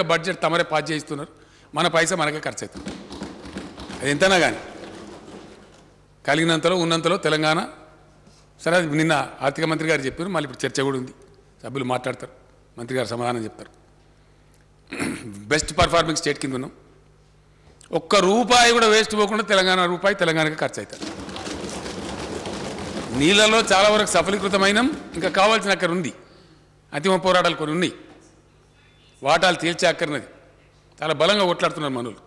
ఇక బడ్జెట్ తమరే పాస్ చేయిస్తున్నారు మన పైస మనకే ఖర్చు అవుతుంది అది ఎంతనా కానీ కలిగినంతలో ఉన్నంతలో తెలంగాణ సరే నిన్న ఆర్థిక మంత్రి గారు చెప్పారు మళ్ళీ ఇప్పుడు చర్చ కూడా ఉంది సభ్యులు మాట్లాడతారు మంత్రి గారు సమాధానం చెప్తారు బెస్ట్ పర్ఫార్మింగ్ స్టేట్ కింద ఉన్నాం ఒక్క రూపాయి కూడా వేస్ట్ పోకుండా తెలంగాణ రూపాయి తెలంగాణకి ఖర్చు అవుతారు నీళ్ళలో చాలా వరకు సఫలీకృతమైన ఇంకా కావాల్సిన అక్కడ ఉంది అంతిమ పోరాటాలు కొన్ని ఉన్నాయి వాటాలు అక్కర్నది చాలా బలంగా కొట్లాడుతున్నారు మనులు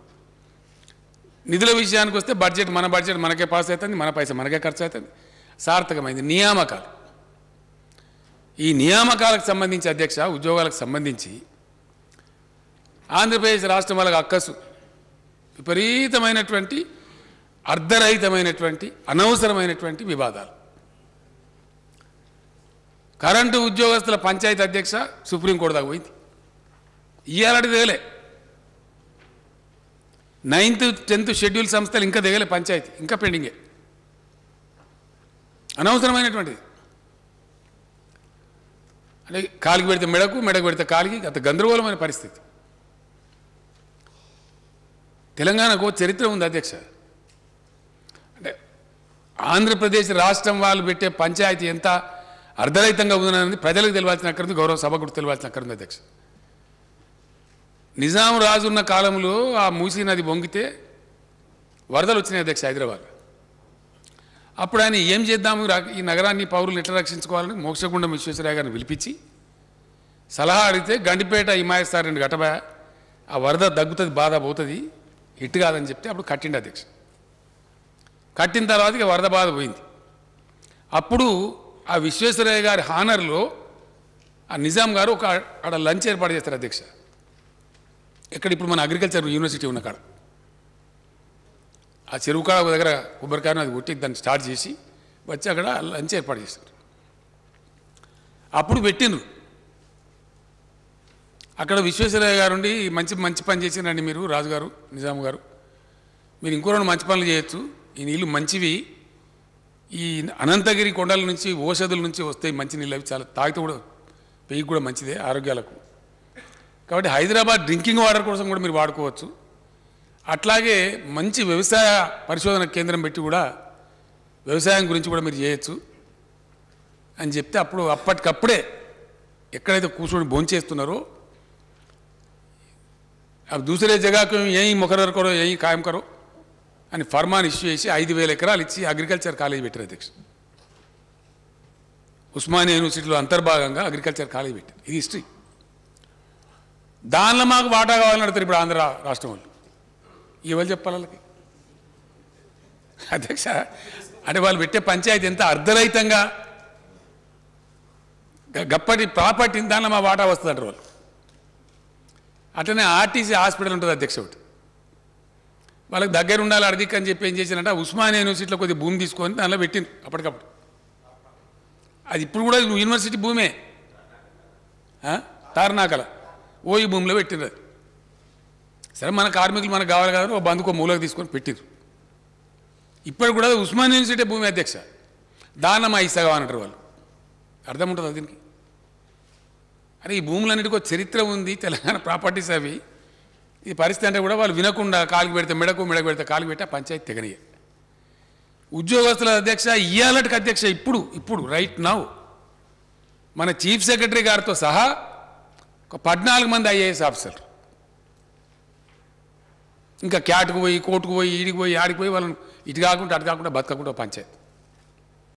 నిధుల విషయానికి వస్తే బడ్జెట్ మన బడ్జెట్ మనకే పాస్ అవుతుంది మన పైసా మనకే ఖర్చు అవుతుంది సార్థకమైంది నియామకాలు ఈ నియామకాలకు సంబంధించి అధ్యక్ష ఉద్యోగాలకు సంబంధించి ఆంధ్రప్రదేశ్ రాష్ట్రం వాళ్ళకి అక్కసు విపరీతమైనటువంటి అర్ధరహితమైనటువంటి అనవసరమైనటువంటి వివాదాలు కరెంటు ఉద్యోగస్తుల పంచాయతీ అధ్యక్ష సుప్రీంకోర్టు దాకా పోయింది ఇవాళ దిగలే నైన్త్ టెన్త్ షెడ్యూల్ సంస్థలు ఇంకా దిగలే పంచాయతీ ఇంకా పెండింగే అనవసరమైనటువంటిది అంటే కాలికి పెడితే మెడకు మెడకు పెడితే కాలికి అంత గందరగోళమైన పరిస్థితి తెలంగాణకు చరిత్ర ఉంది అధ్యక్ష అంటే ఆంధ్రప్రదేశ్ రాష్ట్రం వాళ్ళు పెట్టే పంచాయతీ ఎంత అర్ధరహితంగా ఉందనేది ప్రజలకు తెలియాల్సిన అక్కడ గౌరవ సభకు తెలియాల్సిన అక్కడ ఉంది అధ్యక్ష నిజాం రాజున్న కాలంలో ఆ మూసీ నది బొంగితే వరదలు వచ్చినాయి అధ్యక్ష హైదరాబాద్ అప్పుడు ఆయన ఏం చేద్దాము ఈ నగరాన్ని పౌరులు ఎట్లా రక్షించుకోవాలని మోక్షగుండం విశ్వేశ్వరయ్య గారిని పిలిపించి సలహా అడిగితే గండిపేట హిమాయస్తారు రెండు గటబ ఆ వరద దగ్గుతుంది బాధ పోతుంది హిట్ కాదని చెప్తే అప్పుడు కట్టిండి అధ్యక్ష కట్టిన తర్వాత ఇక వరద బాధ పోయింది అప్పుడు ఆ విశ్వేశ్వరయ్య గారి హానర్లో ఆ నిజాం గారు ఒక ఆడ లంచ్ ఏర్పాటు చేస్తారు అధ్యక్ష ఎక్కడ ఇప్పుడు మన అగ్రికల్చర్ యూనివర్సిటీ ఉన్న కాడ ఆ చెరువు కాడ దగ్గర కొబ్బరికాయను అది కొట్టి దాన్ని స్టార్ట్ చేసి వచ్చి అక్కడ లంచ్ ఏర్పాటు చేశారు అప్పుడు పెట్టిండ్రు అక్కడ విశ్వేశ్వరయ్య గారు మంచి మంచి పని చేసినండి మీరు రాజుగారు నిజాం గారు మీరు ఇంకో రెండు మంచి పనులు చేయొచ్చు ఈ నీళ్ళు మంచివి ఈ అనంతగిరి కొండల నుంచి ఓషధుల నుంచి వస్తాయి మంచి నీళ్ళు అవి చాలా తాగితే కూడా పెయ్యి కూడా మంచిదే ఆరోగ్యాలకు కాబట్టి హైదరాబాద్ డ్రింకింగ్ వాటర్ కోసం కూడా మీరు వాడుకోవచ్చు అట్లాగే మంచి వ్యవసాయ పరిశోధన కేంద్రం పెట్టి కూడా వ్యవసాయం గురించి కూడా మీరు చేయొచ్చు అని చెప్తే అప్పుడు అప్పటికప్పుడే ఎక్కడైతే కూర్చొని భోంచేస్తున్నారో అవి దూసరే జగాకు ఏం ముఖరర్ కరో ఏం ఖాయం కరో అని ఫర్మాన్ ఇష్యూ చేసి ఐదు వేల ఎకరాలు ఇచ్చి అగ్రికల్చర్ కాలేజ్ పెట్టారు అధ్యక్ష ఉస్మానియా యూనివర్సిటీలో అంతర్భాగంగా అగ్రికల్చర్ కాలేజ్ పెట్టారు ఇది హిస్టరీ దానిలో మాకు వాటా కావాలని అడుగుతారు ఇప్పుడు ఆంధ్ర రాష్ట్రం వాళ్ళు ఇవాళ చెప్పాలి వాళ్ళకి అధ్యక్ష అంటే వాళ్ళు పెట్టే పంచాయతీ ఎంత అర్ధరహితంగా గప్పటి ప్రాపర్టీ దానిలో మా వాటా వస్తుంది అంటారు వాళ్ళు అట్లనే ఆర్టీసీ హాస్పిటల్ ఉంటుంది అధ్యక్ష ఒకటి వాళ్ళకి దగ్గర ఉండాలి అర్థిక్ అని చెప్పి ఏం చేశారంటే ఉస్మానియా యూనివర్సిటీలో కొద్దిగా భూమి తీసుకొని దానిలో పెట్టింది అప్పటికప్పుడు అది ఇప్పుడు కూడా యూనివర్సిటీ భూమే తారనాకల ఓయి భూమిలో పెట్టిరు సరే మన కార్మికులు మనకు కావాలి కదా ఓ బంధుకు మూలకు తీసుకొని పెట్టిరు ఇప్పటికి కూడా ఉస్మాన్ యూనివర్సిటీ భూమి అధ్యక్ష దానమా ఇసగా అంటారు వాళ్ళు అర్థం ఉంటుంది దీనికి అరే ఈ భూములన్నిటికీ ఒక చరిత్ర ఉంది తెలంగాణ ప్రాపర్టీస్ అవి ఈ పరిస్థితి అంటే కూడా వాళ్ళు వినకుండా కాలుకు పెడితే మెడకు మెడకు పెడితే కాలుకు పెడితే పంచాయతీ తెగనియ ఉద్యోగస్తుల అధ్యక్ష ఇయాలటికి అధ్యక్ష ఇప్పుడు ఇప్పుడు రైట్ నౌ మన చీఫ్ సెక్రటరీ గారితో సహా ఒక పద్నాలుగు మంది ఐఏఎస్ ఆఫీసర్ ఇంకా క్యాట్కు పోయి కోర్టుకు పోయి ఈడికి పోయి ఆడికి పోయి వాళ్ళని ఇటు కాకుండా అటు కాకుండా బతకకుండా పంచాయతీ